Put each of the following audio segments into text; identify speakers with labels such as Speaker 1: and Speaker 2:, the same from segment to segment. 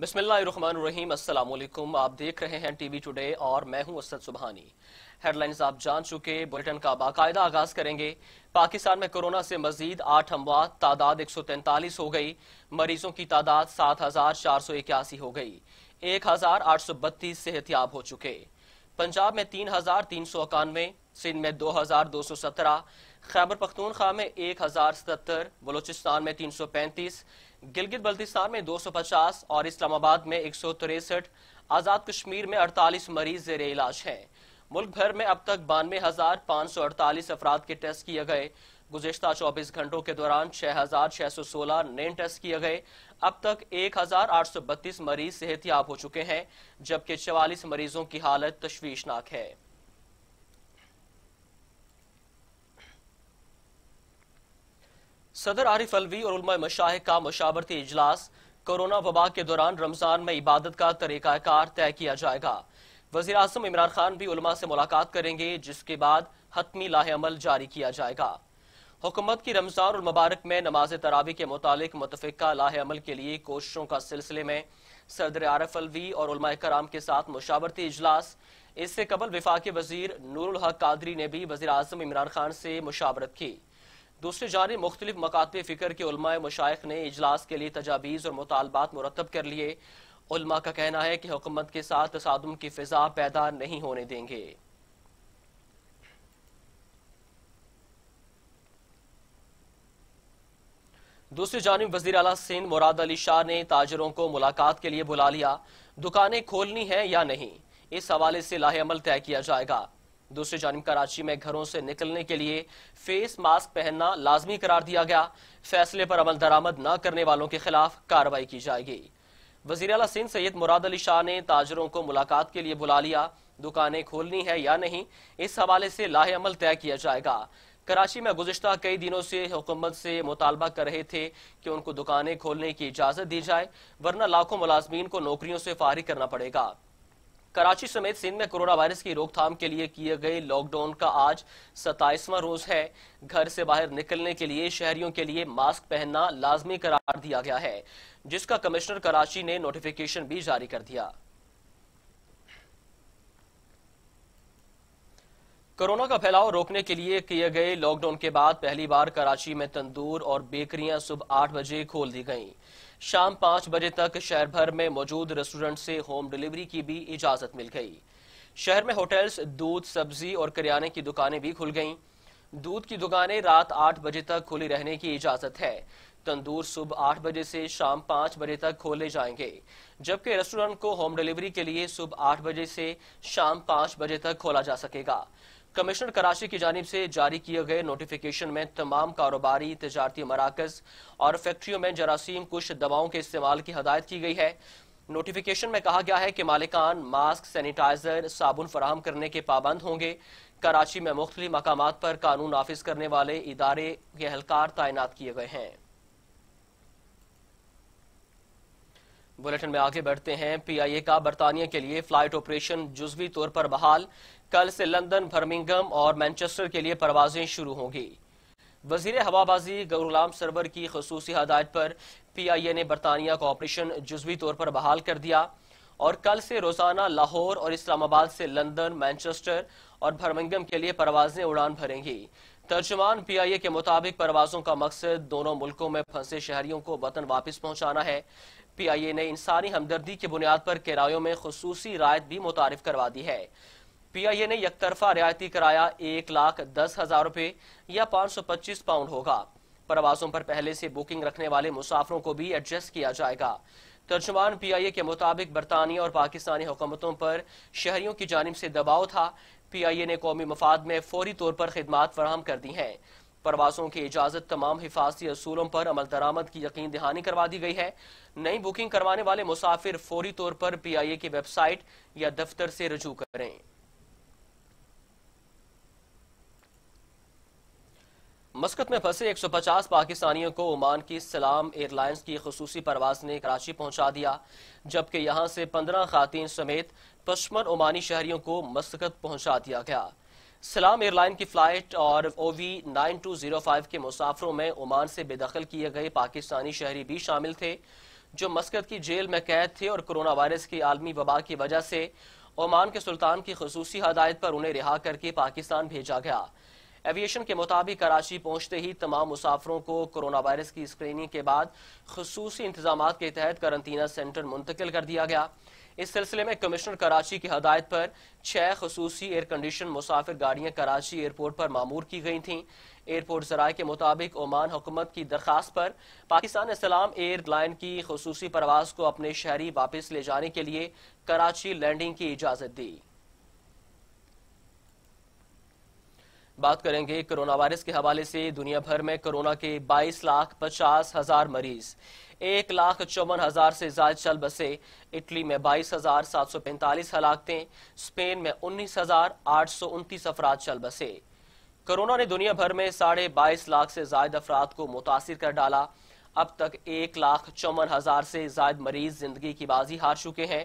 Speaker 1: बिस्मिल्लाम आप देख रहे हैं टीवी टुडे और मैं हूं असद सुबहानी हेडलाइंस आप जान चुके बुलेटिन का बाकायदा आगाज करेंगे पाकिस्तान में कोरोना से मजीद आठ अमवात तादाद एक सौ तैंतालीस हो गई मरीजों की तादाद सात हजार चार सौ इक्यासी हो गई एक हजार आठ सौ बत्तीस सेहतियाब हो चुके पंजाब में तीन हजार तीन सौ इक्यानवे सिंध में दो हजार दो सौ सत्रह खैबर पख्तूनख्वा में एक हजार सतर बलोचिस्तान में तीन सौ पैंतीस गिलगित बल्तिस्तान में 250 और इस्लामाबाद में एक आज़ाद कश्मीर में 48 मरीज जेर इलाज हैं मुल्क भर में अब तक बानवे हजार पांच सौ अड़तालीस अफराद के टेस्ट किए गए गुजश्ता चौबीस घंटों के दौरान छह हजार छह सौ सोलह नए टेस्ट किए गए अब तक एक हजार आठ सौ बत्तीस मरीज सेहतियाब हो चुके हैं जबकि चवालीस मरीजों की हालत तशवीशनाक है सदर आरिफ अलवी और उलमा मशाह का मशावरती इजलास कोरोना वबा के दौरान रमजान में इबादत का तरीकाकार तय किया जाएगा वजी अजम इमरान खान भी उलमा से मुलाकात करेंगे जिसके बाद हतमी लाहेमल जारी किया जाएगा हुकूमत की रमजान और मुबारक में नमाज तरावी के मुतालिक मुतफ़ा लाहेमल के लिए कोशिशों का सिलसिले में सदर आरफ अलवी और उलमा कराम के साथ मुशावरती इजलास इससे कबल विफाक वजीर नूरुल हक कादरी ने भी वजी अजम इमरान खान से मुशावरत की दूसरी जानी मुख्त मकातब फ़िक्र के मशाइ ने इजलास के लिए तजावीज़ और मुतालबात मुरतब कर लिए उलमा का कहना है कि हुकूमत के साथ तसादम की फ़िज़ा पैदा नहीं होने देंगे दूसरी जानब वजीर अला सिंह मुराद अली शाह ने ताजरों को मुलाकात के लिए बुला लिया दुकानें खोलनी है या नहीं इस हवाले से लाहे अमल तय किया जाएगा दूसरी जानब कराची में घरों से निकलने के लिए फेस मास्क पहनना लाजमी करार दिया गया फैसले पर अमल दरामद न करने वालों के खिलाफ कार्रवाई की जाएगी वजीर अला सिंह सैयद मुराद अली शाह ने ताजरों को मुलाकात के लिए बुला लिया दुकानें खोलनी है या नहीं इस हवाले से लाहे अमल तय किया जाएगा कराची में गुजशत कई दिनों से हुकूमत से मुतालबा कर रहे थे कि उनको दुकानें खोलने की इजाज़त दी जाए वरना लाखों मुलाजमीन को नौकरियों से फारिग करना पड़ेगा कराची समेत सिंध में कोरोना वायरस की रोकथाम के लिए किए गए लॉकडाउन का आज सताइसवा रोज है घर से बाहर निकलने के लिए शहरियों के लिए मास्क पहनना लाजमी करार दिया गया है जिसका कमिश्नर कराची ने नोटिफिकेशन भी जारी कर दिया कोरोना का फैलाव रोकने के लिए किए गए लॉकडाउन के बाद पहली बार कराची में तंदूर और बेकरियां सुबह आठ बजे खोल दी गईं। शाम पांच बजे तक शहर भर में मौजूद रेस्टोरेंट से होम डिलीवरी की भी इजाजत मिल गई शहर में होटल्स दूध सब्जी और करियाने की दुकानें भी खुल गईं दूध की दुकानें रात आठ बजे तक खुली रहने की इजाजत है तंदूर सुबह आठ बजे से शाम पांच बजे तक खोले जाएंगे जबकि रेस्टोरेंट को होम डिलीवरी के लिए सुबह आठ बजे से शाम पांच बजे तक खोला जा सकेगा कमिश्नर कराची की जानब से जारी किए गए नोटिफिकेशन में तमाम कारोबारी तजारती मराकज और फैक्ट्रियों में जरासीम कुछ दवाओं के इस्तेमाल की हदायत की गई है नोटिफिकेशन में कहा गया है कि मालिकान मास्क सैनिटाइजर साबुन फराहम करने के पाबंद होंगे कराची में मुख्त मकाम पर कानून नाफिज करने वाले इदारे के अहलकार तैनात किए गए हैं बुलेटिन में आगे बढ़ते हैं पी आई ए का बरतानिया के लिए फ्लाइट ऑपरेशन जुजवी तौर पर बहाल कल से लंदन बर्मिंगम और मैनचेस्टर के लिए परवाजें शुरू होंगी वजीर हवाबाजी गुलाम सरवर की खसूसी हदायत पर पी आई ए ने बरतानिया का ऑपरेशन जुजवी तौर पर बहाल कर दिया और कल से रोजाना लाहौर और इस्लामाबाद से लंदन मैनचेस्टर और बर्मिंगम के लिए परवाजें उड़ान भरेंगी तर्जमान पी आई ए के मुताबिक परवाजों का मकसद दोनों मुल्कों में फंसे शहरियों को वतन वापस पहुंचाना है पी आई ए ने इंसानी हमदर्दी की बुनियाद पर किरायों में खसूसी रायत भी मुतारफ करवा दी है पीआईए ने यकतरफा रियायती किराया एक लाख दस हजार रुपए या पांच सौ पच्चीस पाउंड होगा प्रवासों पर पहले से बुकिंग रखने वाले मुसाफिरों को भी एडजस्ट किया जाएगा तर्जुमान पीआईए के मुताबिक बरतानिया और पाकिस्तानी हुकूमतों पर शहरियों की जानब से दबाव था पीआईए ने कौमी मफाद में फौरी तौर पर खदमात फराहम कर दी हैं प्रवासों की इजाजत तमाम हिफाजती असूलों पर अमल दरामद की यकीन दहानी करवा दी गई है नई बुकिंग करवाने वाले मुसाफिर फौरी तौर पर पीआईए की वेबसाइट या दफ्तर से रजू करें मस्कत में फंसे एक सौ पचास पाकिस्तानियों को ओमान की सलाम एयरलाइंस की खसूसी परवाज ने कराची पहुंचा दिया जबकि यहां से पंद्रह खातन समेत पचपन ओमानी शहरियों को मस्कत पहुंचा दिया गया सलाम एयरलाइन की फ्लाइट और O V nine two zero five के मुसाफरों में ओमान से बेदखल किए गए पाकिस्तानी शहरी भी शामिल थे जो मस्कत की जेल में कैद थे और कोरोना वायरस की आलमी वबा की वजह से ओमान के सुल्तान की खसूसी हदायत पर उन्हें रिहा करके पाकिस्तान भेजा गया एविएशन के मुताबिक कराची पहुंचते ही तमाम मुसाफरों को कोरोना वायरस की स्क्रीनिंग के बाद खसूस इंतजाम के तहत करंतना सेंटर मुंतकिल कर दिया गया इस सिलसिले में कमिश्नर कराची की हदायत पर छह खसूसी एयर कंडीशन मुसाफिर गाड़ियां कराची एयरपोर्ट पर मामूर की गई थीं एयरपोर्ट जराये के मुताबिक ओमान हुकूमत की दरख्वास्त पर पाकिस्तान इस्लाम एयरलाइन की खसूसी परवाज को अपने शहरी वापस ले जाने के लिए कराची लैंडिंग की इजाज़त दी बात करेंगे कोरोना वायरस के हवाले से दुनिया भर में कोरोना के 22 लाख पचास हजार मरीज एक लाख चौवन हजार से ज्यादा चल बसे इटली में बाईस हजार सात सौ पैंतालीस हलाकतें स्पेन में उन्नीस हजार आठ सौ उनतीस अफराद चल बसे कोरोना ने दुनिया भर में साढ़े बाईस लाख से जायद अफराद को मुतासर कर डाला अब तक एक लाख चौवन हजार से ज्यादा मरीज जिंदगी की बाजी हार चुके हैं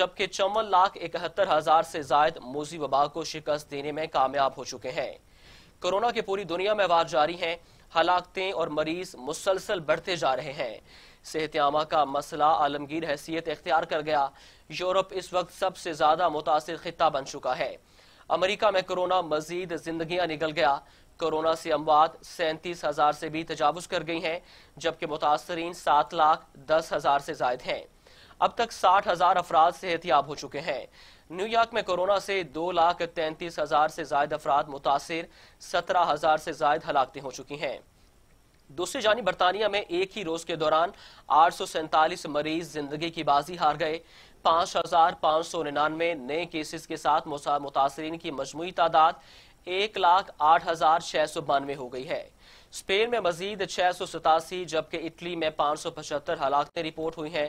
Speaker 1: जबकि चौवन लाख इकहत्तर हजार से ज्यादा मोजी वबा को शिकस्त देने में कामयाब हो चुके हैं कोरोना की पूरी दुनिया में वार जारी है हलाकतें और मरीज मुसलसल बढ़ते जा रहे हैं सेहत आमा का मसला आलमगीर हैसियत इख्तियार कर गया यूरोप इस वक्त सबसे ज्यादा मुतासर खत्ता बन चुका है अमरीका में कोरोना मजीद जिंदगियां निकल गया कोरोना से अमवात सैंतीस हजार से भी तजावज कर गई हैं जबकि मुतासरी सात लाख दस हजार से जायद हैं अब तक साठ हजार अफराद सेहतियाब हो चुके हैं न्यूयॉर्क में कोरोना से दो लाख तैंतीस हजार से जायद अफराद मुतासर सत्रह हजार से जायद हलाकते हो चुकी हैं दूसरी जानी बरतानिया में एक ही रोज के दौरान आठ सौ सैंतालीस मरीज जिंदगी की बाजी हार गए पांच हजार पांच सौ निन्यानवे नए केसेस के साथ मुतासरीन की मजमू तादाद एक लाख आठ हजार छह सौ बानवे हो गई है स्पेन में मजीद छह सौ सतासी जबकि इटली में पांच सौ पचहत्तर हलाकतें रिपोर्ट हुई हैं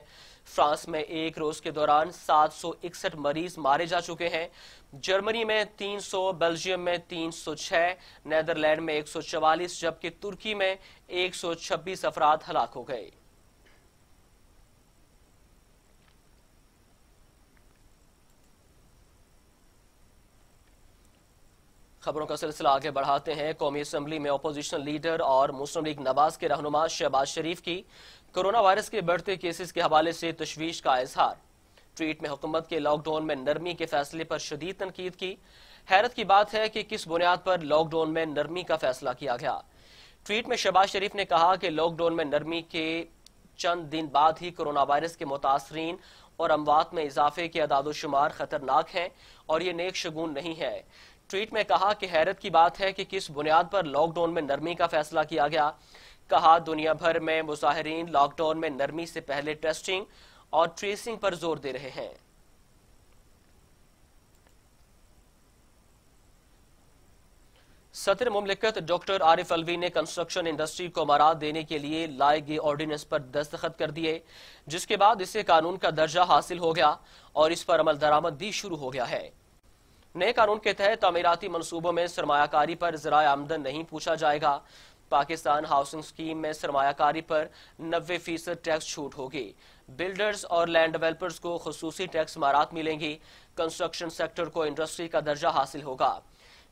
Speaker 1: फ्रांस में एक रोज के दौरान सात सौ इकसठ मरीज मारे जा चुके हैं जर्मनी में तीन सौ बेल्जियम में तीन सौ छह नैदरलैंड में एक सौ चवालीस जबकि तुर्की में एक सौ छब्बीस अफराद हलाक हो गए खबरों का सिलसिला आगे बढ़ाते हैं कौमी असम्बली में अपोजिशन लीडर और मुस्लिम लीग नवाज के रहनुमा शहबाज शरीफ की कोरोना वायरस के बढ़ते केसेस के हवाले से तशवीश का इजहार ट्वीट में हुकूमत के लॉकडाउन में नरमी के फैसले पर शदीद तनकीद की हैरत की बात है कि किस बुनियाद पर लॉकडाउन में नरमी का फैसला किया गया ट्वीट में शहबाज शरीफ ने कहा कि लॉकडाउन में नरमी के चंद दिन बाद ही कोरोना वायरस के मुतासरीन और अमवात में इजाफे के अदादोशुमार खतरनाक हैं और ये नेक शगुन नहीं है ट्वीट में कहा कि हैरत की बात है कि किस बुनियाद पर लॉकडाउन में नरमी का फैसला किया गया कहा दुनिया भर में मुजाहरीन लॉकडाउन में नरमी से पहले टेस्टिंग और ट्रेसिंग पर जोर दे रहे हैं सदर मुमलिकत डॉक्टर आरिफ अलवी ने कंस्ट्रक्शन इंडस्ट्री को मरा देने के लिए लाए गए ऑर्डिनेंस पर दस्तखत कर दिए जिसके बाद इसे कानून का दर्जा हासिल हो गया और इस पर अमल दरामद भी शुरू हो गया है नए कानून के तहत अमीराती मनसूबों में सरमाकारी पर जरा आमदन नहीं पूछा जाएगा पाकिस्तान हाउसिंग स्कीम में सरमाकारी पर नब्बे फीसद टैक्स छूट होगी बिल्डर्स और लैंड डेवलपर्स को खसूसी टैक्स मारात मिलेंगी कंस्ट्रक्शन सेक्टर को इंडस्ट्री का दर्जा हासिल होगा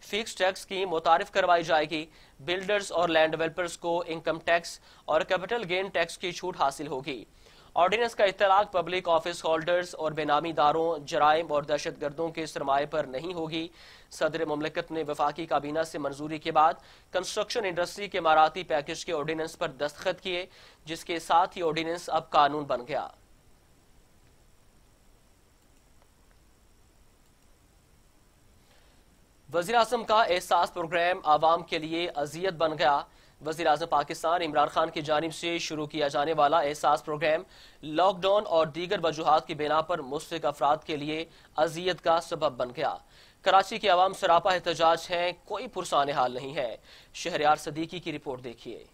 Speaker 1: फिक्स टैक्स की मुतारफ करवाई जाएगी बिल्डर्स और लैंड डेवलपर्स को इनकम टैक्स और कैपिटल गेन टैक्स की छूट हासिल होगी ऑर्डिनेंस का इतलाक पब्लिक ऑफिस होल्डर्स और बेनामी दारों जराइम और दहशत गर्दों के सरमाए पर नहीं होगी सदर ममलकत ने वफाकी काबीना से मंजूरी के बाद कंस्ट्रक्शन इंडस्ट्री के माराती पैकेज के ऑर्डिनेंस पर दस्तखत किए जिसके साथ ही ऑर्डिनेंस अब कानून बन गया वजीर अजम का एहसास प्रोग्राम आवाम के लिए अजियत बन गया वजी अजम पाकिस्तान इमरान खान की जानब से शुरू किया जाने वाला एहसास प्रोग्राम लॉकडाउन और दीगर वजूहत की बिना पर मुस्लिक अफराद के लिए अजियत का सबब बन गया कराची के आवाम सरापा एहतजाज हैं कोई पुरसान हाल नहीं है शहरियार सदीकी की रिपोर्ट देखिए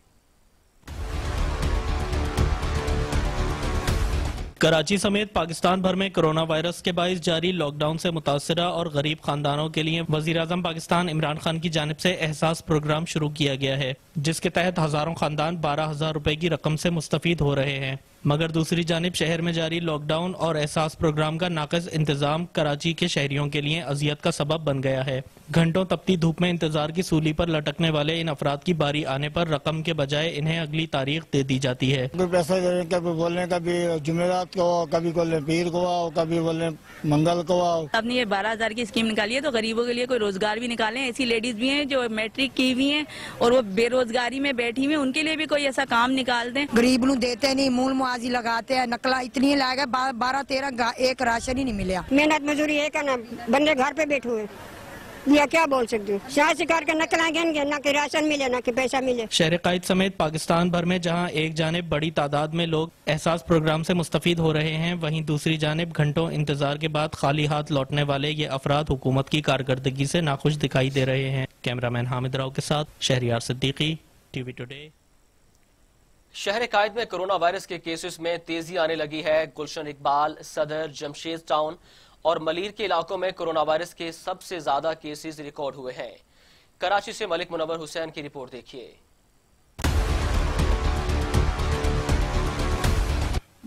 Speaker 2: कराची समेत पाकिस्तान भर में कोरोना वायरस के बायस जारी लॉकडाउन से मुतासरा और गरीब खानदानों के लिए वजीर अजम पाकिस्तान इमरान खान की जानब से एहसास प्रोग्राम शुरू किया गया है जिसके तहत हजारों खानदान बारह हजार रुपए की रकम से मुस्तफ़ हो रहे हैं मगर दूसरी जानब शहर में जारी लॉकडाउन और एहसास प्रोग्राम का नाकस इंतजाम कराची के शहरियों के लिए अजियत का सबब बन गया है घंटों तपती धूप में इंतजार की सूली पर लटकने वाले इन अफराद की बारी आने पर रकम के बजाय इन्हें अगली तारीख दे दी जाती है पैसा देने कभी बोलने कभी जुमेरात को कभी बोले पीर को आओ कभी बोले मंगल को आओ अब ये बारह हजार की स्कीम निकाली है तो गरीबों के लिए कोई रोजगार भी निकाले ऐसी लेडीज भी है जो मैट्रिक की हुई है और वो बेरोजगारी में बैठी हुई उनके लिए भी कोई ऐसा काम निकाल दे गरीब देते नहीं मूल बाजी लगाते हैं नकला इतनी लाएगा गए बारह तेरह एक राशन ही नहीं मिले मेहनत मजदूरी है का ना बंदे घर पे बैठे हुए या क्या बोल सकते हो न कि राशन मिले न कि पैसा मिले शहर कैद समेत पाकिस्तान भर में जहां एक जानब बड़ी तादाद में लोग एहसास प्रोग्राम से मुस्तफ हो रहे हैं वहीं दूसरी जानब घंटों इंतजार के बाद खाली हाथ लौटने वाले ये अफराद हुकूमत की कारकर्दगी से नाखुश दिखाई दे रहे हैं कैमरा मैन हामिद राव के साथ शहरियार सिद्दीकी टीवी
Speaker 1: टुडे शहर कायद में कोरोना वायरस के केसेस में तेजी आने लगी है गुलशन इकबाल सदर जमशेद टाउन और मलिर के इलाकों में कोरोना वायरस के सबसे ज्यादा केसेस रिकॉर्ड हुए हैं कराची से मलिक मुनवर हुसैन की रिपोर्ट देखिए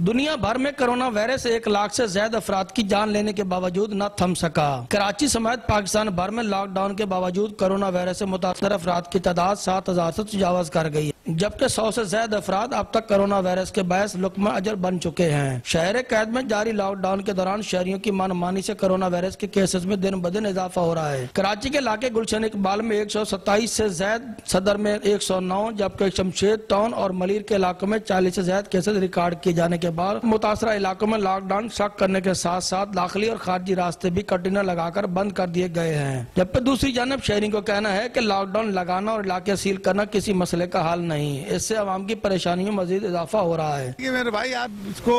Speaker 2: दुनिया भर में कोरोना वायरस एक लाख से ज्यादा अफराद की जान लेने के बावजूद न थम सका कराची समेत पाकिस्तान भर में लॉकडाउन के बावजूद कोरोना वायरस से मुतासर अफराद की तादाद सात हजार ऐसी तजावज कर गई जबकि सौ से ज्यादा अफराद अब तक कोरोना वायरस के बायस लुकमा अजर बन चुके हैं शहर कैद में जारी लॉकडाउन के दौरान शहरियों की मनमानी ऐसी कोरोना वायरस के केसेस में दिन ब दिन इजाफा हो रहा है कराची के इलाके गुलशन इकबाल में एक सौ सत्ताईस ऐसी जैद सदर में एक सौ नौ जबकि शमशेद टाउन और मलिर के इलाकों में चालीस ऐसी ज्यादा केसेज रिकॉर्ड किए जाने के के बाद मुतासरा इलाकों में लॉकडाउन शक करने के साथ साथ दाखिली और खारजी रास्ते भी कंटेनर लगाकर बंद कर दिए गए हैं जबकि दूसरी जानब शहरी को कहना है की लॉकडाउन लगाना और इलाके सील करना किसी मसले का हल नहीं इससे आवाम की परेशानियों में मजीद इजाफा हो रहा है मेरे भाई आप इसको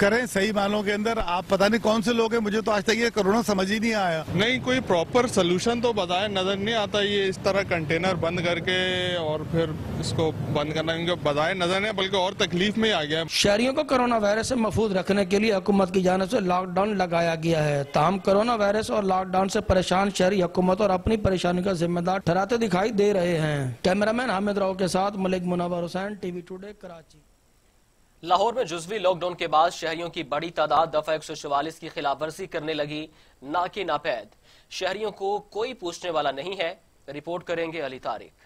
Speaker 2: करें सही मालों के अंदर आप पता नहीं कौन से लोग हैं मुझे तो आज तक ये कोरोना समझ ही नहीं आया नहीं कोई प्रॉपर सोल्यूशन तो बताया नजर नहीं आता ये इस तरह कंटेनर बंद करके और फिर इसको बंद करना बताए नजर नहीं बल्कि और तकलीफ में आ गया शहरियों को कोरोना वायरस से महफूज रखने के लिए हुकूमत की जानब से लॉकडाउन लगाया गया है तहम कोरोना वायरस और लॉकडाउन से परेशान शहरी हुकूमत और अपनी परेशानी का जिम्मेदार ठहराते दिखाई दे रहे हैं कैमरामैन हामिद राव के साथ मलिक मुनावर हुसैन टीवी टुडे कराची
Speaker 1: लाहौर में जुजवी लॉकडाउन के बाद शहरियों की बड़ी तादाद दफा एक सौ चवालीस की खिलाफ वर्जी करने लगी ना कि नापैद शहरियों को कोई पूछने वाला नहीं है रिपोर्ट करेंगे अली तारिक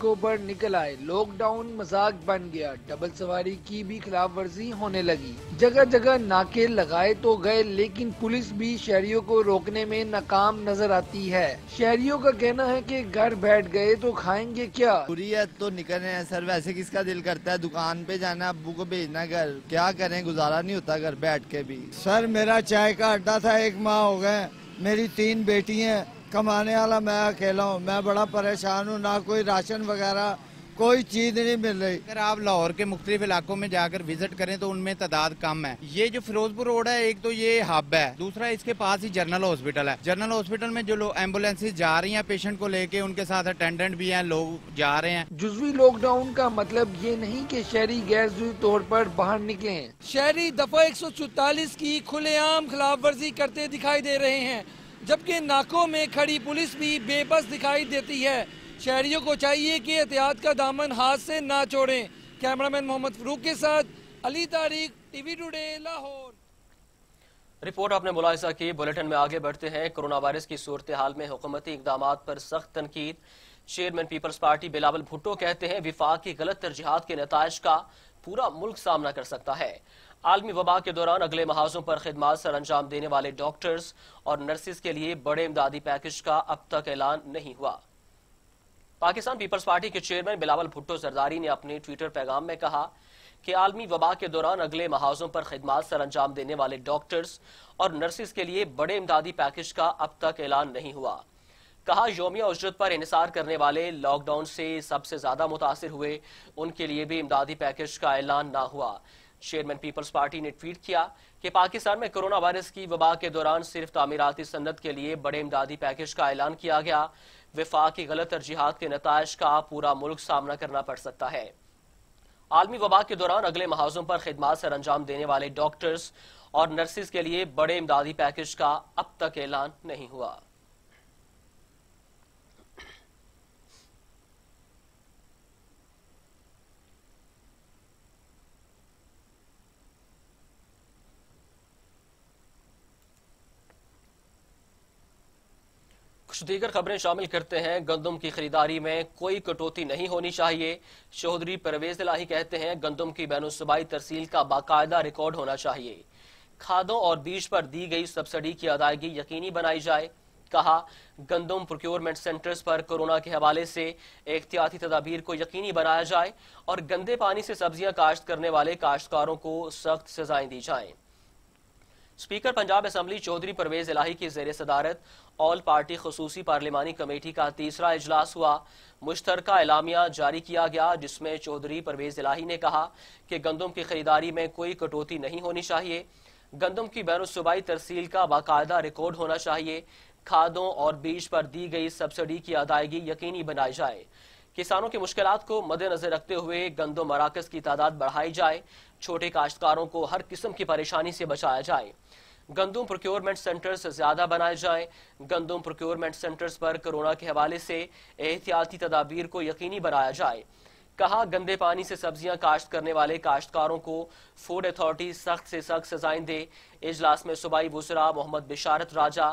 Speaker 2: कोबर निकल आए लॉकडाउन मजाक बन गया डबल सवारी की भी खिलाफ वर्जी होने लगी जगह जगह नाके लगाए तो गए लेकिन पुलिस भी शहरियों को रोकने में नाकाम नजर आती है शहरियों का कहना है कि घर बैठ गए तो खाएंगे क्या बुरीत तो निकल रहे हैं सर वैसे किसका दिल करता है दुकान पे जाना अबू को भेजना घर क्या करें गुजारा नहीं होता घर बैठ के भी सर मेरा चाय का अड्डा था एक माह हो गए मेरी तीन बेटी है कमाने वाला मैं अकेला हूँ मैं बड़ा परेशान हूँ ना कोई राशन वगैरह कोई चीज़ नहीं मिल रही अगर आप लाहौर के मुख्तलिफ इलाकों में जाकर विजिट करें तो उनमें तादाद कम है ये जो फिरोजपुर रोड है एक तो ये हब है दूसरा इसके पास ही जनरल हॉस्पिटल है जनरल हॉस्पिटल में जो लोग एम्बुलेंसेज जा रही हैं पेशेंट को लेके उनके साथ अटेंडेंट भी हैं लोग जा रहे हैं जुजवी लॉकडाउन का मतलब ये नहीं की शहरी गैर जुजी तौर पर बाहर निकले शहरी दफा एक सौ की खुलेआम खिलाफ वर्जी करते दिखाई दे रहे हैं जबकि नाकों में खड़ी पुलिस भी बेबस दिखाई देती है शहरियों को चाहिए कि एहतियात का दामन हाथ से ना छोड़ें कैमरामैन मोहम्मद फरूक के साथ अली तारीख टीवी टुडे लाहौर
Speaker 1: रिपोर्ट आपने मुलायजा की बुलेटिन में आगे बढ़ते हैं कोरोना वायरस की सूरत हाल में हुकूमती इकदाम पर सख्त तनकीद चेयरमैन पीपल्स पार्टी बिलावल भुट्टो कहते हैं विफाक की गलत तरजीहत के नतज का पूरा मुल्क सामना कर सकता है आलमी वबा के दौरान अगले महाजों पर खदमात सर अंजाम देने वाले डॉक्टर्स और नर्सिस के लिए बड़े इमदादी पैकेज का अब तक ऐलान नहीं हुआ पाकिस्तान पीपल्स पार्टी के चेयरमैन बिलावल भुट्टो जरदारी ने अपने ट्विटर पैगाम में कहा कि आलमी वबा के दौरान अगले महाजों पर खदमात सर अंजाम देने वाले डॉक्टर्स और नर्सिस के लिए बड़े इमदादी पैकेज का अब तक ऐलान नहीं हुआ कहा योमिया उजरत पर इसार करने वाले लॉकडाउन से सबसे ज्यादा मुतासर हुए उनके लिए भी इमदादी पैकेज का ऐलान ना हुआ चेयरमैन पीपल्स पार्टी ने ट्वीट किया कि पाकिस्तान में कोरोना वायरस की वबा के दौरान सिर्फ तमीराती सन्नत के लिए बड़े इमदादी पैकेज का ऐलान किया गया विफाक की गलत तरजीहत के नतज का पूरा मुल्क सामना करना पड़ सकता है आलमी वबा के दौरान अगले महाजों पर खदमात सर अंजाम देने वाले डॉक्टर्स और नर्सिस के लिए बड़े इमदादी पैकेज का अब तक ऐलान नहीं हुआ कुछ दीगर खबरें शामिल करते हैं गंदम की खरीदारी में कोई कटौती नहीं होनी चाहिए चौधरी परवेज लाही कहते हैं गंदम की बैनसबाई तरसील का बाकायदा रिकॉर्ड होना चाहिए खादों और बीज पर दी गई सब्सिडी की अदायगी यकीनी बनाई जाए कहा गंदम प्रोक्योरमेंट सेंटर्स पर कोरोना के हवाले से एहतियाती तदाबीर को यकीनी बनाया जाए और गंदे पानी से सब्जियां काश्त करने वाले काश्तकारों को सख्त सजाएं दी जाएं स्पीकर पंजाब असम्बली चौधरी परवेज इलाही की जेर सदारत ऑल पार्टी खसूसी पार्लियमानी कमेटी का तीसरा इजलास हुआ मुश्तर इलामिया जारी किया गया जिसमें चौधरी परवेज इलाही ने कहा कि गंदम की खरीदारी में कोई कटौती नहीं होनी चाहिए गंदम की बैन सूबाई तरसील का बाकायदा रिकॉर्ड होना चाहिए खादों और बीज पर दी गई सब्सिडी की अदायगी यकीनी बनाई जाए किसानों की मुश्किल को मद्देनजर रखते हुए गंदम मराकज की तादाद बढ़ाई जाए छोटे काश्तकारों को हर किस्म की परेशानी से बचाया जाए गंदुम प्रोक्योरमेंट सेंटर्स ज़्यादा बनाए जाएं गंदुम प्रोक्योरमेंट सेंटर्स पर कोरोना के हवाले से एहतियाती तदाबीर को यकीनी बनाया जाए कहा गंदे पानी से सब्जियां काश्त करने वाले काश्तकारों को फूड अथॉरिटी सख्त से सख्त सजाएं दे इजलास में सूबाई वजरा मोहम्मद बिशारत राजा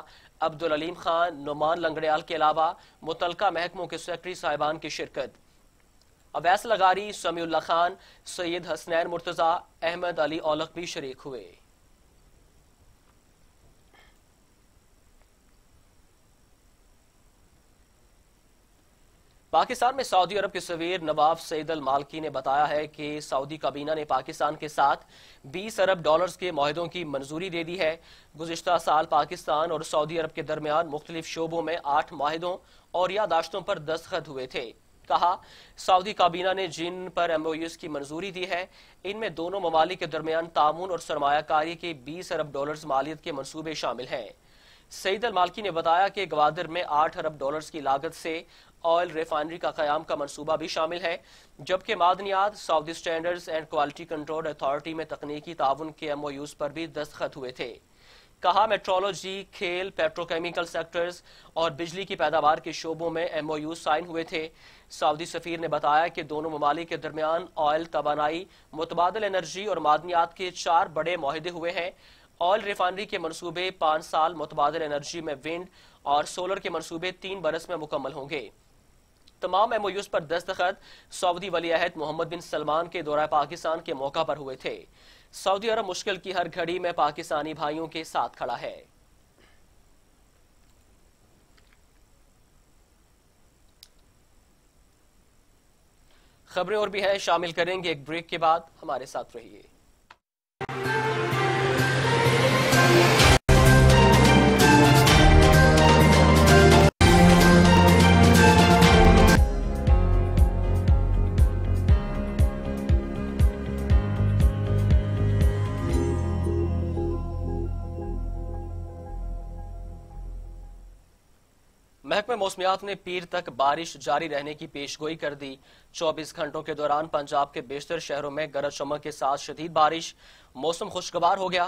Speaker 1: अब्दुल अलीम खान नुमान लंगड़ियाल के अलावा मुतलका महकमों के सेक्रेटरी साहिबान की शिरकत अवैस लगारी समीउल्ला खान सैयद हसनैन मुर्तज़ा अहमद अली औलख भी शरीक हुए पाकिस्तान में सऊदी अरब के सवेर नवाब सईद अल मालकी ने बताया है कि सऊदी काबीना ने पाकिस्तान के साथ 20 अरब डॉलर्स के माहों की मंजूरी दे दी है गुजशत साल पाकिस्तान और सऊदी अरब के दरमियान मुख्तलिफ शोबों में आठ माहों और यादाश्तों पर दस्तखत हुए थे कहा सऊदी काबीना ने जिन पर एमओयूज की मंजूरी दी है इनमें दोनों ममालिक के दरमियान तामून और सरमाकारी के बीस अरब डॉलर मालियत के मनसूबे शामिल हैं सईद अल मालकी ने बताया कि गवादर में आठ अरब डॉलर्स की लागत से ऑयल रिफाइनरी का क्याम का मनसूबा भी शामिल है जबकि मादनियात Saudi standards and quality control authority में तकनीकी ताउन के एम ओ यूज पर भी दस्तखत हुए थे कहा मेट्रोलॉजी खेल पेट्रोकेमिकल सेक्टर्स और बिजली की पैदावार के शोबों में एम ओ यू साइन हुए थे सऊदी सफीर ने बताया कि दोनों ममालिक के दरमियान ऑयल तोानाई मुतबादल एनर्जी और मादनियात के चार बड़े माहदे हुए हैं ऑयल रिफाइनरी के मनसूबे पाँच साल मुतबादल एनर्जी में विंड और सोलर के मनसूबे तीन बरस में मुकम्मल होंगे तमाम एमओयूज पर दस्तखत सऊदी वली अहद मोहम्मद बिन सलमान के दौरा पाकिस्तान के मौका पर हुए थे सऊदी अरब मुश्किल की हर घड़ी में पाकिस्तानी भाइयों के साथ खड़ा है खबरें और भी है शामिल करेंगे एक ब्रेक के बाद हमारे साथ रहिए मौसमियात ने पीर तक बारिश जारी रहने की पेशगोई कर दी 24 घंटों के दौरान पंजाब के बेशतर शहरों में गरज चमक के साथ शदीद बारिश मौसम खुशगवार हो गया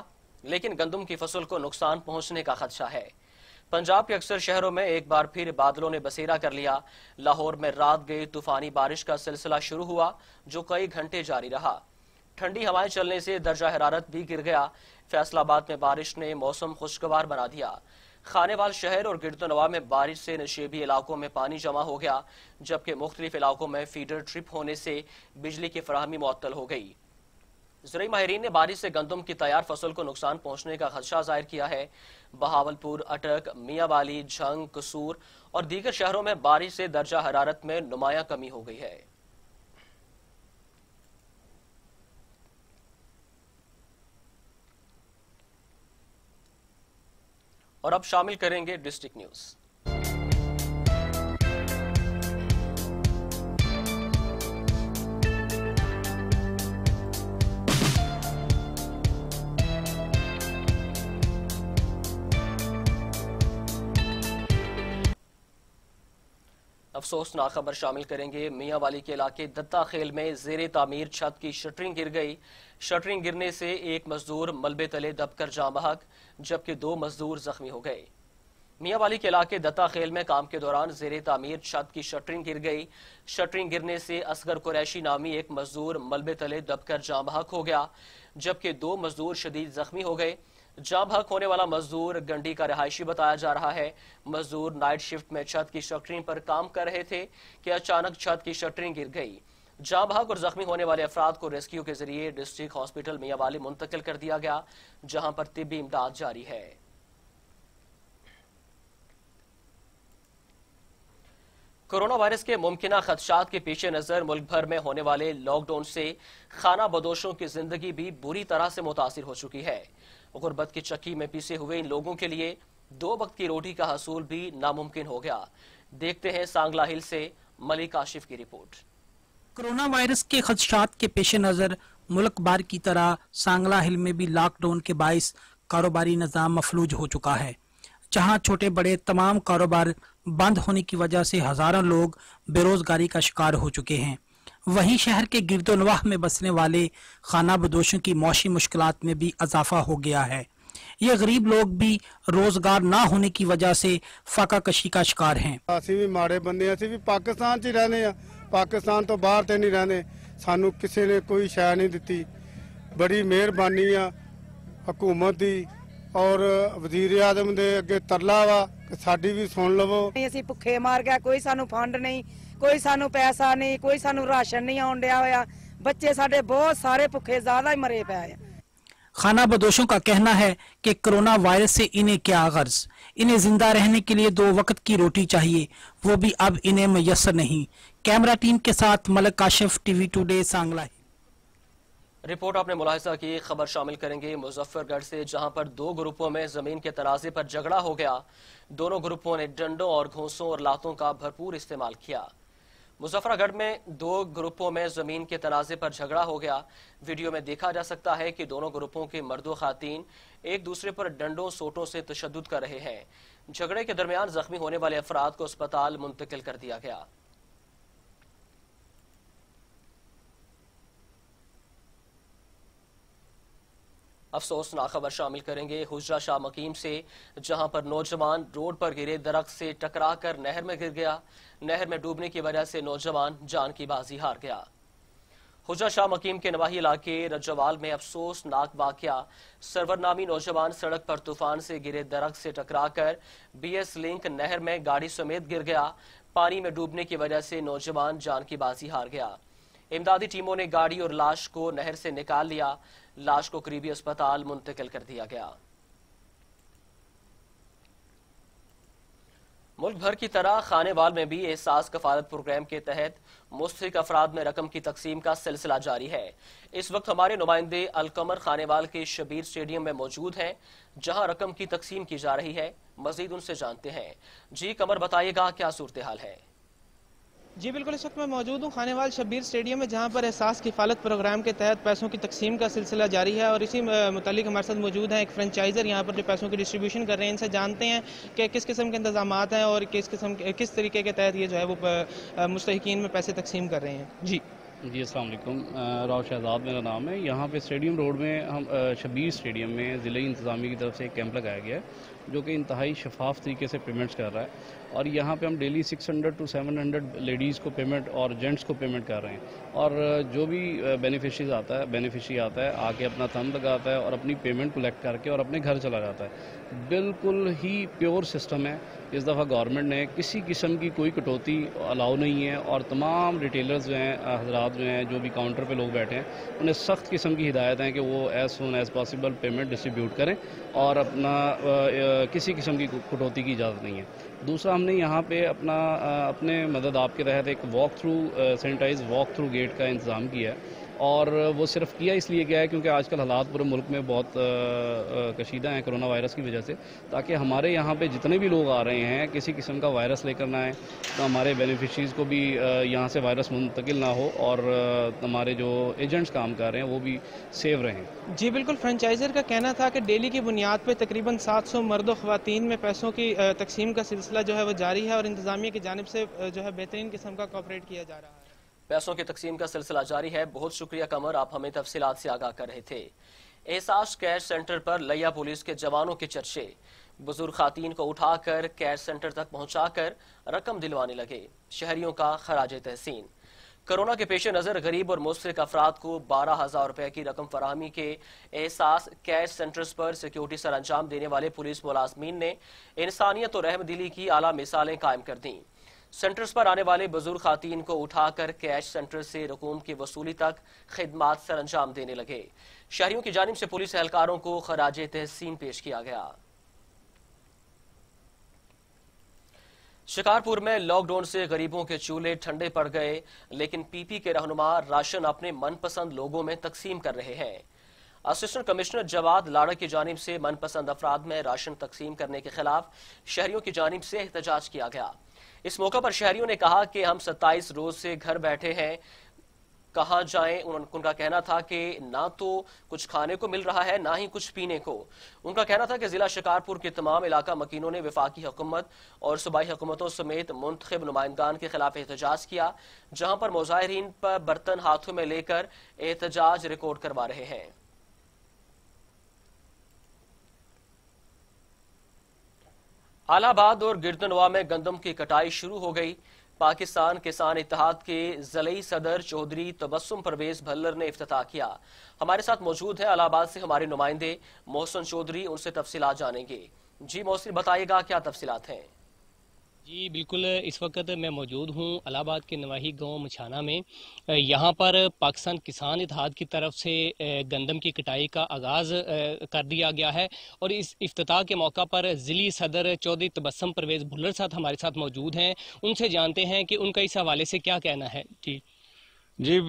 Speaker 1: लेकिन गंदम की फसल को नुकसान पहुंचने का खदशा है पंजाब के अक्सर शहरों में एक बार फिर बादलों ने बसेरा कर लिया लाहौर में रात गई तूफानी बारिश का सिलसिला शुरू हुआ जो कई घंटे जारी रहा ठंडी हवाएं चलने से दर्जा हरारत भी गिर गया फैसलाबाद में बारिश ने मौसम खुशगवार बना दिया खानेवाल शहर और गिरतो में बारिश से नशेबी इलाकों में पानी जमा हो गया जबकि मुख्तलिफ इलाकों में फीडर ट्रिप होने से बिजली की फराहमी मअतल हो गई जरिए माहरीन ने बारिश से गंदम की तैयार फसल को नुकसान पहुंचने का खदशा जाहिर किया है बहावलपुर अटक बाली झंग कसूर और दीगर शहरों में बारिश से दर्जा हरारत में नुमाया कमी हो गई है और अब शामिल करेंगे डिस्ट्रिक्ट न्यूज़ अफसोसनाक खबर शामिल करेंगे मियाँ वाली के इलाके दत्ता खेल में जेर तामीर छत की शटरिंग गिर गई शटरिंग गिरने से एक मजदूर मलबे तले दबकर जा महक जबकि दो मजदूर जख्मी हो गए मियाँ वाली के इलाके दत्ता खेल में काम के दौरान जेर तामीर छत की शटरिंग गिर गई शटरिंग गिरने से असगर कुरैशी नामी एक मजदूर मलबे तले दबकर जा महक हो गया जबकि दो मजदूर शदीद जख्मी हो गए जा हक होने वाला मजदूर गंडी का रिहायशी बताया जा रहा है मजदूर नाइट शिफ्ट में छत की शटरिंग पर काम कर रहे थे कि अचानक छत की शटरिंग गिर गई जाम हक और जख्मी होने वाले अफराद को रेस्क्यू के जरिए डिस्ट्रिक्ट हॉस्पिटल में वाली मुंतकिल कर दिया गया जहां पर तिबी इमदाद जारी है कोरोना वायरस के मुमकिन खदशात के पेश नज़र मुल्क भर में होने वाले लॉकडाउन से खाना बदोशों की जिंदगी भी बुरी तरह से मुतासर हो चुकी है गुर्बत की चक्की में पीसे हुए इन लोगों के लिए दो वक्त की रोटी का हसूल भी नामुमकिन हो गया देखते हैं सांगला हिल से मलिक आशिफ की रिपोर्ट
Speaker 2: कोरोना वायरस के खदशात के पेश नज़र मुल्क बार की तरह सांगला हिल में भी लॉकडाउन के बायस कारोबारी निज़ाम मफलूज हो चुका है जहाँ छोटे बड़े तमाम कारोबार बंद होने की वजह से हज़ारों लोग बेरोज़गारी का शिकार हो चुके हैं वहीं शहर के गिरदोनवाह में बसने वाले खाना बदोशों की मौसी मुश्किल में भी इजाफा हो गया है ये गरीब लोग भी रोजगार ना होने की वजह से फाका कशी का शिकार हैं ਅਸੀਂ ਵੀ ਮਾੜੇ ਬੰਦੇ ਹਾਂ, ਅਸੀਂ ਵੀ ਪਾਕਿਸਤਾਨ 'ਚ ਹੀ ਰਹਿੰਦੇ ਆ ਪਾਕਿਸਤਾਨ ਤੋਂ ਬਾਹਰ ਤੇ ਨਹੀਂ ਰਹਿੰਦੇ ਸਾਨੂੰ ਕਿਸੇ ਨੇ ਕੋਈ ਸ਼ੈ ਨਹੀਂ ਦਿੱਤੀ ਬੜੀ ਮਿਹਰਬਾਨੀ ਆ ਹਕੂਮਤ ਦੀ ਔਰ ਵਜ਼ੀਰ ਆਦਮ ਦੇ ਅੱਗੇ ਤਰਲਾ ਵਾ ਕਿ ਸਾਡੀ ਵੀ ਸੁਣ ਲਵੋ ਨਹੀਂ ਅਸੀਂ ਭੁੱਖੇ ਮਾਰ ਗਿਆ ਕੋਈ ਸਾਨੂੰ ਫੰਡ ਨਹੀਂ कोई सानू पैसा नहीं कोई सानू राशन नहीं ਆਉਣ दिया ਹੋਇਆ बच्चे साढ़े बहुत सारे भुखे ज्यादा ही मरे पे खाना बदोशों का कहना है कि कोरोना वायरस से इन्हें क्या गर्ज इन्हें जिंदा रहने के लिए दो वक्त की रोटी चाहिए वो भी अब इन्हें मयसर नहीं कैमरा टीम के साथ Malik Kashif TV today Sangla
Speaker 1: report आपने मुलाहिजा की खबर शामिल करेंगे मुजफ्फरगढ़ से जहां पर दो ग्रुपों में जमीन के तराजे पर झगड़ा हो गया दोनों ग्रुपों ने डंडों और घोंसों और लातों का भरपूर इस्तेमाल किया मुजफ्फरगढ़ में दो ग्रुपों में जमीन के तनाजे पर झगड़ा हो गया वीडियो में देखा जा सकता है कि दोनों ग्रुपों के मर्दों खातन एक दूसरे पर डंडों सोटों से तशद कर रहे हैं झगड़े के दरमियान जख्मी होने वाले अफराद को अस्पताल मुंतकिल कर दिया गया अफसोसनाक खबर शामिल करेंगे हुजरा शाह मकीम से जहां पर नौजवान रोड पर गिरे दरख्त से टकरा कर नहर में गिर गया नहर में डूबने की वजह से नौजवान जान की बाजी हार गया हुजरा शाह मकीम के नवाही इलाके रजवाल में अफसोसनाक वाकया सरवर नामी नौजवान सड़क पर तूफान से गिरे दरख्त से टकरा कर बी एस लिंक नहर में गाड़ी समेत गिर गया पानी में डूबने की वजह से नौजवान जान की बाजी हार गया इमदादी टीमों ने गाड़ी और लाश को नहर से निकाल लिया लाश को करीबी अस्पताल मुंतकिल कर दिया गया मुल्क भर की तरह खानेवाल में भी एहसास कफालत प्रोग्राम के तहत मुस्तक अफराद में रकम की तकसीम का सिलसिला जारी है इस वक्त हमारे नुमाइंदे अलकमर खानेवाल के शबीर स्टेडियम में मौजूद हैं जहां रकम की तकसीम की जा रही है मजीद उनसे जानते हैं जी कमर बताइएगा क्या सूरत हाल है
Speaker 2: जी बिल्कुल इस वक्त मैं मौजूद हूँ खानेवाल शब्बीर स्टेडियम में जहाँ पर एहसास किफालत प्रोग्राम के तहत पैसों की तकसीम का सिलसिला जारी है और इसी मतलब हमारे साथ मौजूद हैं एक फ्रेंचाइजर यहाँ पर जो पैसों की डिस्ट्रीब्यूशन कर रहे हैं इनसे जानते हैं कि किस किस्म के इंतजाम हैं और किस किस्म के किस तरीके के तहत ये जो है
Speaker 3: वो मुस्तकिन में पैसे तकसीम कर रहे हैं जी जी असलम राव शहजाद मेरा नाम है यहाँ पे स्टेडियम रोड में हम शबीर स्टेडियम में ज़िले इंतज़ामी की तरफ से एक कैंप लगाया गया है जो कि इंतहाई शफाफ तरीके से पेमेंट्स कर रहा है और यहाँ पे हम डेली 600 टू 700 लेडीज़ को पेमेंट और जेंट्स को पेमेंट कर रहे हैं और जो भी बेनिफिशरीज आता है बेनिफिशरी आता है आके अपना थम लगाता है और अपनी पेमेंट कलेक्ट करके और अपने घर चला जाता है बिल्कुल ही प्योर सिस्टम है इस दफ़ा गवर्नमेंट ने किसी किस्म की कोई कटौती अलाउ नहीं है और तमाम रिटेलर्स जो हैं हजरात जो हैं जो भी काउंटर पर लोग बैठे हैं उन्हें सख्त किस्म की हिदायत हैं कि वो as soon as possible payment distribute करें और अपना किसी किस्म की कटौती की इजाज़त नहीं है दूसरा हमने यहाँ पे अपना अपने मदद आपके तहत एक walk through sanitise walk through gate का इंतज़ाम किया है और वो सिर्फ किया इसलिए गया है क्योंकि आजकल हालात पूरे मुल्क में बहुत कशीदा हैं कोरोना वायरस की वजह से ताकि हमारे यहाँ पे जितने भी लोग आ रहे हैं किसी किस्म का वायरस लेकर ना आए तो हमारे बेनिफिशरीज़ को भी यहाँ से वायरस मुंतकिल ना हो और हमारे जो एजेंट्स काम कर रहे हैं वो भी सेफ रहें
Speaker 2: जी बिल्कुल फ्रेंचाइजर का कहना था कि डेली की बुनियाद पर तकरीबन सात सौ मर्द खुवान में पैसों की तकसीम का सिलसिला जो है वो जारी है और इंतजामिया की जानब से जो है बेहतरीन किस्म का कॉपरेट किया जा रहा है
Speaker 1: पैसों की तकसीम का सिलसिला जारी है बहुत शुक्रिया कमर आप हमें तफसीत से आगाह कर रहे थे एहसास कैश सेंटर पर लैया पुलिस के जवानों के चर्चे बुजुर्ग खातन को उठाकर कैश सेंटर तक पहुंचाकर रकम दिलवाने लगे शहरियों का खराज तहसीन कोरोना के पेश नज़र गरीब और मुस्लिक अफराद को बारह हज़ार रुपए की रकम फरहमी के एहसास कैश सेंटर्स पर सिक्योरिटी सर अंजाम देने वाले पुलिस मुलाजमीन ने इंसानियत और रहमदिली की आला मिसालें कायम कर दीं सेंटर्स पर आने वाले बुजुर्ग खातन को उठाकर कैश सेंटर से रकूम की वसूली तक खदमात सर अंजाम देने लगे शहरियों की जानब से पुलिस एहलकारों को खराज तहसीन पेश किया गया शिकारपुर में लॉकडाउन से गरीबों के चूल्हे ठंडे पड़ गए लेकिन पीपी के रहनुमा राशन अपने मनपसंद लोगों में तकसीम कर रहे हैं असिस्टेंट कमिश्नर जवाद लाड़ा की जानब से मनपसंद अफराद में राशन तकसीम करने के खिलाफ शहरियों की जानब से एहतजाज किया गया इस मौके पर शहरियों ने कहा कि हम 27 रोज से घर बैठे हैं कहा जाए उनका कहना था कि ना तो कुछ खाने को मिल रहा है ना ही कुछ पीने को उनका कहना था कि जिला शिकारपुर के तमाम इलाका मकीनों ने विफाकी हुकूमत और सूबाई हुकूमतों समेत मुंतब नुमाइंदान के खिलाफ एहतजाज किया जहां पर मुजाहरीन पर बर्तन हाथों में लेकर एहतजाज रिकॉर्ड करवा रहे हैं आलाबाद और गिरदनवा में गंदम की कटाई शुरू हो गई पाकिस्तान किसान इतिहाद के जलई सदर चौधरी तबस्सुम परवेज भल्लर ने अफ्ताह किया हमारे साथ मौजूद है अलाहाबाद से हमारे नुमाइंदे मोहसन चौधरी उनसे तफसीला जानेंगे जी मोहसिन बताइएगा क्या तफसीत हैं जी बिल्कुल इस वक्त मैं मौजूद हूँ अलाहाबाद के नवाही गांव मछाना में यहाँ पर पाकिस्तान किसान इतिहाद की तरफ से गंदम की कटाई का आगाज़ कर दिया गया है और इस अफ्ताह के मौका पर ज़िली सदर चौधरी तबस्म परवेज़ भुल्लर साहब हमारे साथ मौजूद हैं उनसे जानते हैं कि उनका इस हवाले से क्या कहना है जी
Speaker 3: जी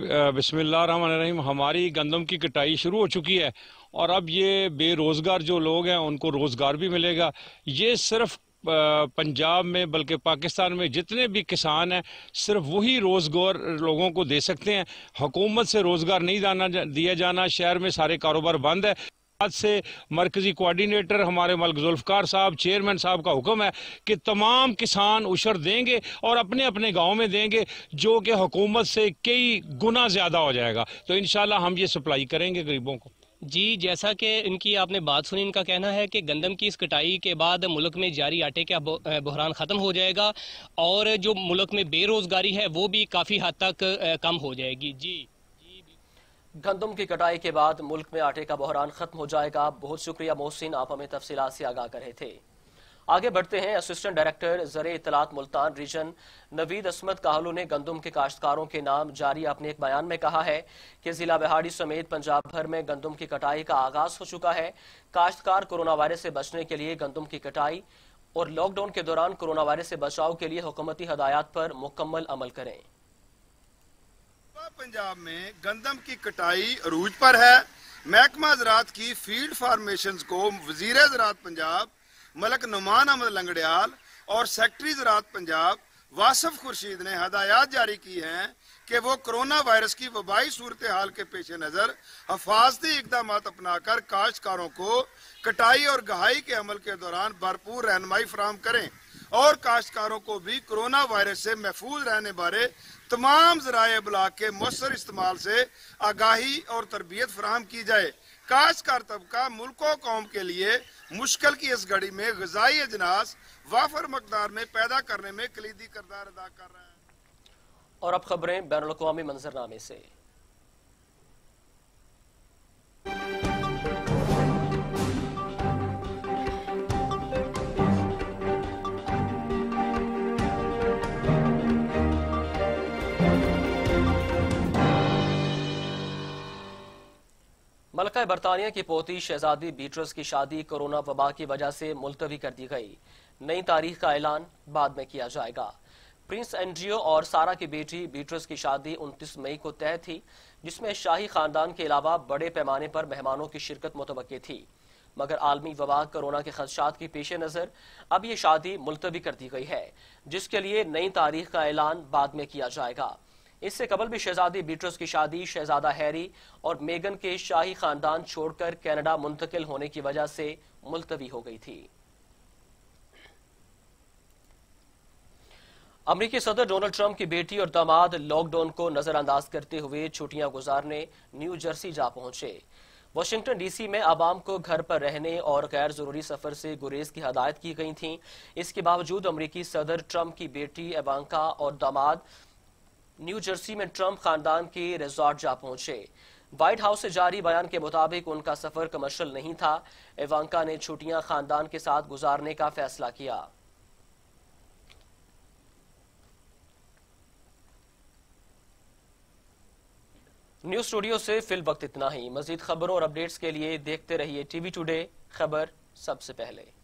Speaker 3: बिसमीम हमारी गंदम की कटाई शुरू हो चुकी है और अब ये बेरोज़गार जो लोग हैं उनको रोज़गार भी मिलेगा ये सिर्फ पंजाब में बल्कि पाकिस्तान में जितने भी किसान हैं सिर्फ वही रोज़गार लोगों को दे सकते हैं हुकूमत से रोज़गार नहीं दाना दिया जाना शहर में सारे कारोबार बंद है आज से मरकजी कोआर्डीनेटर हमारे मलक जुल्फकार साहब चेयरमैन साहब का हुक्म है कि तमाम किसान उशर देंगे और अपने अपने गाँव में देंगे जो कि हुकूमत से कई गुना ज़्यादा हो जाएगा तो इन हम ये सप्लाई करेंगे गरीबों को
Speaker 1: जी जैसा कि इनकी आपने बात सुनी इनका कहना है कि गंदम की इस कटाई के बाद मुल्क में जारी आटे का बहरान ख़त्म हो जाएगा और जो मुल्क में बेरोज़गारी है वो भी काफ़ी हद तक कम हो जाएगी जी गंदम की कटाई के बाद मुल्क में आटे का बहरान ख़त्म हो जाएगा बहुत शुक्रिया मोहसिन आप हमें तफसीत से आगाह कर रहे थे आगे बढ़ते हैं असिस्टेंट डायरेक्टर जरे इतलात मुल्तान रीजन नवीद असमत काहलू ने गंदम के काश्तकारों के नाम जारी अपने एक बयान में कहा है कि जिला बिहाड़ी समेत पंजाब भर में गंदम की कटाई का आगाज हो चुका है काश्तकार कोरोना वायरस से बचने के लिए गंदम की कटाई और लॉकडाउन के दौरान कोरोना वायरस से बचाव के लिए हुकूमती हदायत पर मुकम्मल अमल करें
Speaker 2: पंजाब में गंदम की कटाई अरूज पर है महकमा जरात की फील्ड फार्मेशन को वजीर जरात पंजाब मलक नुमान अहमद लंगड़ियाल और सेक्रटरी ज़रात पंजाब वासफ खुर्शीद ने हदायत जारी की हैं कि वो कोरोना वायरस की वबाई सूरत हाल के पेश नज़र हफाजती इकदाम अपनाकर काश्तकारों को कटाई और गहाई के अमल के दौरान भरपूर रहनमाई फराम करें और काश्तकारों को भी कोरोना वायरस से महफूज रहने बारे तमाम जराए बलाग के मौसर इस्तेमाल से आगाही और तरबियत फराहम की जाए काश्तकार तबका मुल्क कौम के लिए मुश्किल की इस घड़ी में गजाई अजनास वाफर मकदार में पैदा करने में कलीदी करदार अदा कर रहे
Speaker 1: हैं और अब खबरें बैन अवी मंजरनामे से मलका बरतानिया की पोती शहजादी बीट्रस की शादी कोरोना वबा की वजह से मुलतवी कर दी गई नई तारीख का ऐलान बाद में किया जाएगा प्रिंस एंड्रियो और सारा की बेटी बीट्रस की शादी 29 मई को तय थी जिसमें शाही खानदान के अलावा बड़े पैमाने पर मेहमानों की शिरकत मुतव थी मगर आलमी वबा कोरोना के खदशात की पेश नज़र अब ये शादी मुलतवी कर दी गई है जिसके लिए नई तारीख का ऐलान बाद में किया जाएगा इससे कबल भी शहजादी बीट्रस की शादी शहजादा हैरी और मेगन के शाही खानदान छोड़कर कनाडा मुंतकिल होने की वजह से मुलतवी हो गई थी अमरीकी सदर डोनाल्ड ट्रंप की बेटी और दामाद लॉकडाउन को नजरअंदाज करते हुए छुट्टियां गुजारने न्यू जर्सी जा पहुंचे वाशिंगटन डीसी में आवाम को घर पर रहने और गैर जरूरी सफर से गुरेज की हदायत की गई थी इसके बावजूद अमरीकी सदर ट्रंप की बेटी एवंका और दामाद न्यू जर्सी में ट्रंप खानदान के रिजॉर्ट जा पहुंचे व्हाइट हाउस से जारी बयान के मुताबिक उनका सफर कमर्शियल नहीं था इवांका ने छुट्टियां खानदान के साथ गुजारने का फैसला किया न्यूज स्टूडियो से फिल वक्त इतना ही मजीद खबरों और अपडेट्स के लिए देखते रहिए टीवी टुडे खबर सबसे पहले